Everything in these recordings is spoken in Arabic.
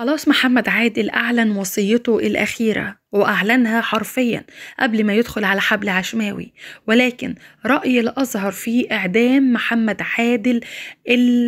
خلاص محمد عادل أعلن وصيته الأخيرة وأعلنها حرفيا قبل ما يدخل على حبل عشماوي ولكن رأي الأزهر في إعدام محمد عادل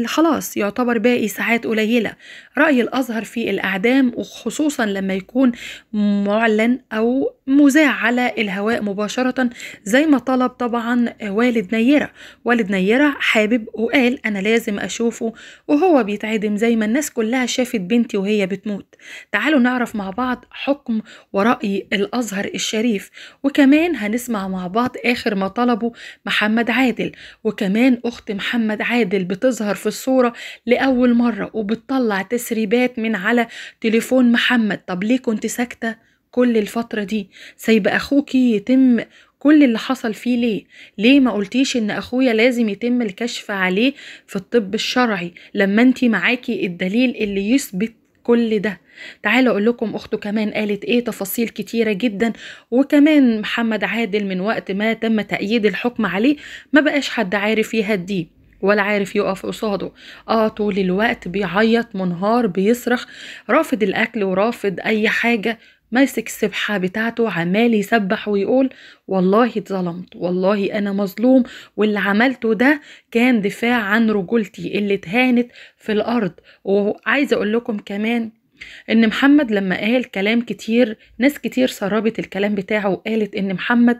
خلاص يعتبر باقي ساعات قليلة رأي الأزهر في الإعدام وخصوصا لما يكون معلن أو مذاع على الهواء مباشرة زي ما طلب طبعا والد نيرة والد نيرة حابب وقال أنا لازم أشوفه وهو بيتعدم زي ما الناس كلها شافت بنتي وهي بتموت تعالوا نعرف مع بعض حكم وراء رأي الأزهر الشريف وكمان هنسمع مع بعض آخر ما طلبه محمد عادل وكمان أخت محمد عادل بتظهر في الصورة لأول مرة وبتطلع تسريبات من على تليفون محمد طب ليه كنت ساكتة كل الفترة دي سايبة أخوكي يتم كل اللي حصل فيه ليه ليه ما قلتيش ان اخويا لازم يتم الكشف عليه في الطب الشرعي لما انت معاكي الدليل اللي يثبت كل ده تعالوا اقول لكم اخته كمان قالت ايه تفاصيل كتيره جدا وكمان محمد عادل من وقت ما تم تأييد الحكم عليه ما بقاش حد عارف يهديه ولا عارف يقف قصاده اه طول الوقت بيعيط منهار بيصرخ رافض الاكل ورافض اي حاجه ماسك السبحة بتاعته عمال يسبح ويقول والله اتظلمت والله أنا مظلوم واللي عملته ده كان دفاع عن رجولتي اللي اتهانت في الأرض وعايز أقول لكم كمان ان محمد لما قال كلام كتير ناس كتير سربت الكلام بتاعه وقالت ان محمد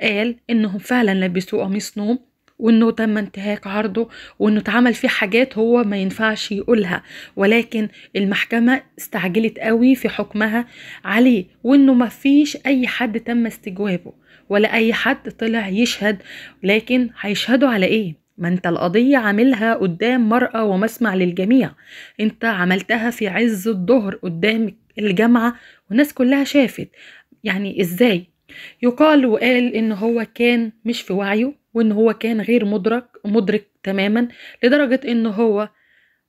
قال انهم فعلا لبسوه قميص نوم وانه تم انتهاك عرضه وانه اتعمل فيه حاجات هو ما ينفعش يقولها ولكن المحكمة استعجلت قوي في حكمها عليه وانه ما فيش اي حد تم استجوابه ولا اي حد طلع يشهد لكن هيشهدوا على ايه ما انت القضية عاملها قدام مرأة ومسمع للجميع انت عملتها في عز الظهر قدام الجامعة والناس كلها شافت يعني ازاي يقال وقال ان هو كان مش في وعيه وان هو كان غير مدرك مدرك تماما لدرجة ان هو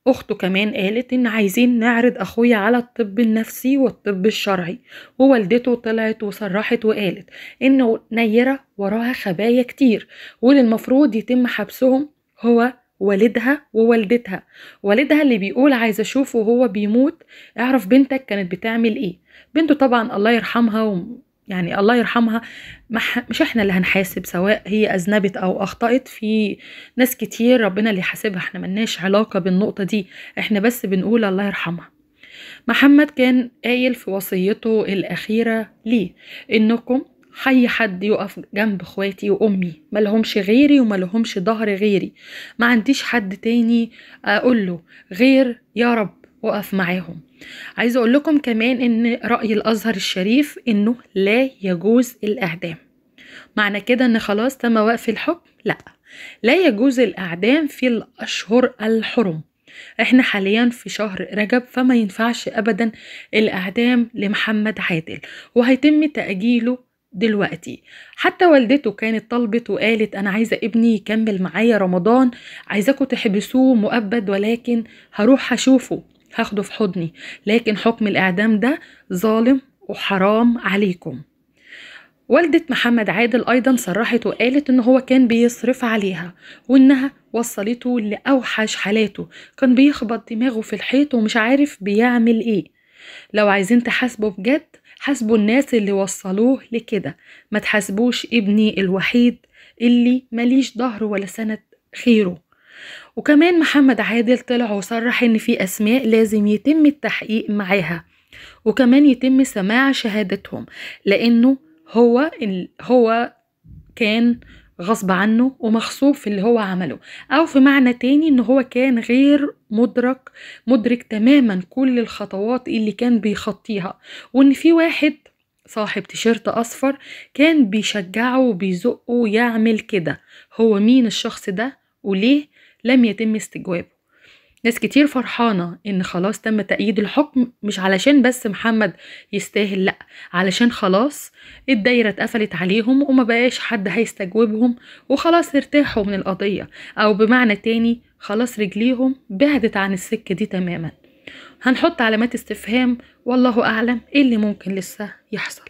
اخته كمان قالت ان عايزين نعرض اخويا على الطب النفسي والطب الشرعي ووالدته طلعت وصرحت وقالت ان نيرة وراها خبايا كتير واللي المفروض يتم حبسهم هو والدها ووالدتها والدها اللي بيقول عايز اشوفه وهو بيموت اعرف بنتك كانت بتعمل ايه بنته طبعا الله يرحمها يعني الله يرحمها مش احنا اللي هنحاسب سواء هي اذنبت او اخطأت في ناس كتير ربنا اللي يحاسبها احنا ملناش علاقة بالنقطة دي احنا بس بنقول الله يرحمها محمد كان قايل في وصيته الأخيرة ليه إنكم حي حد يقف جنب اخواتي وامي لهمش غيري لهمش ظهر غيري ما عنديش حد تاني اقوله غير يا رب وقف معاهم عايزه اقول لكم كمان ان راي الازهر الشريف انه لا يجوز الاعدام معنى كده ان خلاص تم وقف الحكم لا لا يجوز الاعدام في الاشهر الحرم احنا حاليا في شهر رجب فما ينفعش ابدا الاعدام لمحمد عادل وهيتم تاجيله دلوقتي حتى والدته كانت طلبت وقالت انا عايزه ابني يكمل معايا رمضان عايزاكم تحبسوه مؤبد ولكن هروح اشوفه هاخده في حضني لكن حكم الإعدام ده ظالم وحرام عليكم والدة محمد عادل أيضا صرحت وقالت إن هو كان بيصرف عليها وإنها وصلته لأوحش حالاته كان بيخبط دماغه في الحيط ومش عارف بيعمل إيه لو عايزين تحاسبه بجد حاسبوا الناس اللي وصلوه لكده ما تحاسبوش ابني الوحيد اللي ماليش ظهر ولا سند خيره وكمان محمد عادل طلع وصرح ان في اسماء لازم يتم التحقيق معاها وكمان يتم سماع شهادتهم لانه هو هو كان غصب عنه ومخصوب في اللي هو عمله او في معنى تاني ان هو كان غير مدرك مدرك تماما كل الخطوات اللي كان بيخطيها وان في واحد صاحب تيشيرت اصفر كان بيشجعه وبيزقه يعمل كده هو مين الشخص ده وليه لم يتم استجوابه ناس كتير فرحانة إن خلاص تم تأييد الحكم مش علشان بس محمد يستاهل لأ علشان خلاص الدايرة اتقفلت عليهم وما بقاش حد هيستجوبهم وخلاص ارتاحوا من القضية أو بمعنى تاني خلاص رجليهم بعدت عن السكة دي تماما هنحط علامات استفهام والله أعلم إيه اللي ممكن لسه يحصل